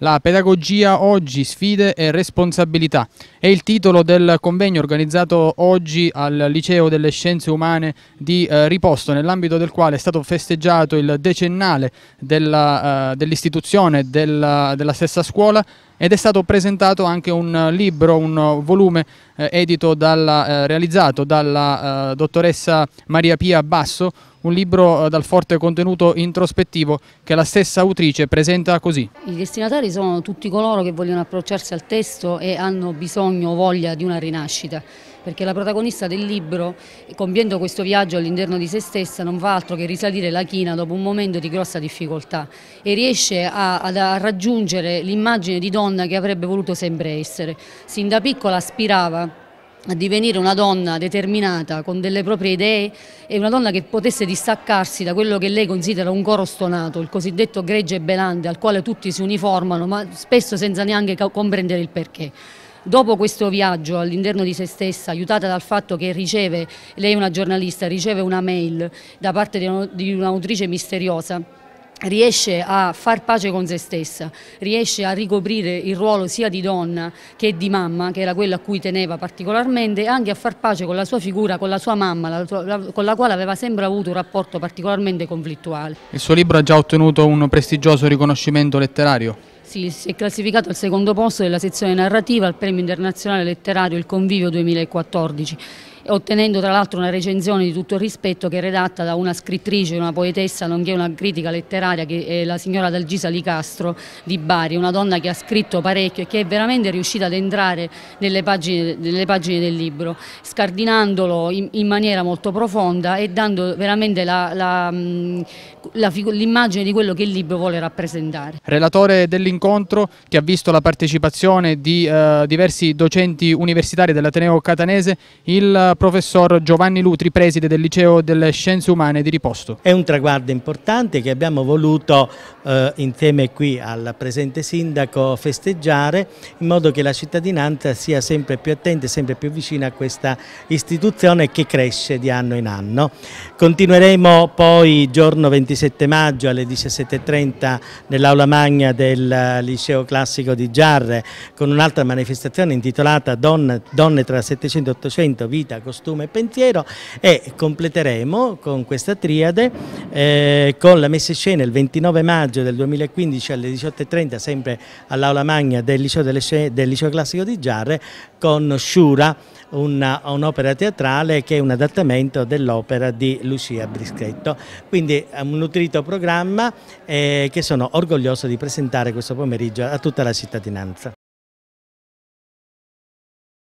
La pedagogia oggi, sfide e responsabilità è il titolo del convegno organizzato oggi al Liceo delle Scienze Umane di eh, Riposto, nell'ambito del quale è stato festeggiato il decennale eh, dell'istituzione eh, dell della, della stessa scuola ed è stato presentato anche un libro, un volume eh, edito dalla, eh, realizzato dalla eh, dottoressa Maria Pia Basso, un libro eh, dal forte contenuto introspettivo che la stessa autrice presenta così. I destinatari sono tutti coloro che vogliono approcciarsi al testo e hanno bisogno o voglia di una rinascita perché la protagonista del libro, compiendo questo viaggio all'interno di se stessa, non fa altro che risalire la china dopo un momento di grossa difficoltà e riesce a, a raggiungere l'immagine di donna che avrebbe voluto sempre essere. Sin da piccola aspirava a divenire una donna determinata con delle proprie idee e una donna che potesse distaccarsi da quello che lei considera un coro stonato, il cosiddetto gregge e belante al quale tutti si uniformano ma spesso senza neanche comprendere il perché. Dopo questo viaggio all'interno di se stessa, aiutata dal fatto che riceve, lei è una giornalista, riceve una mail da parte di di un'autrice misteriosa riesce a far pace con se stessa, riesce a ricoprire il ruolo sia di donna che di mamma, che era quella a cui teneva particolarmente, anche a far pace con la sua figura, con la sua mamma, la, la, con la quale aveva sempre avuto un rapporto particolarmente conflittuale. Il suo libro ha già ottenuto un prestigioso riconoscimento letterario? Sì, si è classificato al secondo posto della sezione narrativa al Premio Internazionale Letterario Il Convivio 2014 ottenendo tra l'altro una recensione di tutto il rispetto che è redatta da una scrittrice, una poetessa, nonché una critica letteraria che è la signora Dalgisa Licastro di Bari, una donna che ha scritto parecchio e che è veramente riuscita ad entrare nelle pagine, nelle pagine del libro, scardinandolo in, in, maniera molto profonda e dando veramente mm, l'immagine di quello che il libro vuole rappresentare. Relatore dell'incontro che ha visto la partecipazione di eh, diversi docenti universitari dell'Ateneo Catanese, il professor Giovanni Lutri, preside del Liceo delle Scienze Umane di Riposto. È un traguardo importante che abbiamo voluto eh, insieme qui al presente sindaco festeggiare in modo che la cittadinanza sia sempre più attenta e sempre più vicina a questa istituzione che cresce di anno in anno. Continueremo poi giorno 27 maggio alle 17.30 nell'aula magna del Liceo Classico di Giarre con un'altra manifestazione intitolata Donne, donne tra 700 e 800, vita, costume e pensiero e completeremo con questa triade eh, con la messa in scena il 29 maggio del 2015 alle 18.30 sempre all'Aula Magna del Liceo, del Liceo Classico di Giarre con Shura, un'opera teatrale che è un adattamento dell'opera di Lucia Brischetto. Quindi un nutrito programma eh, che sono orgoglioso di presentare questo pomeriggio a tutta la cittadinanza.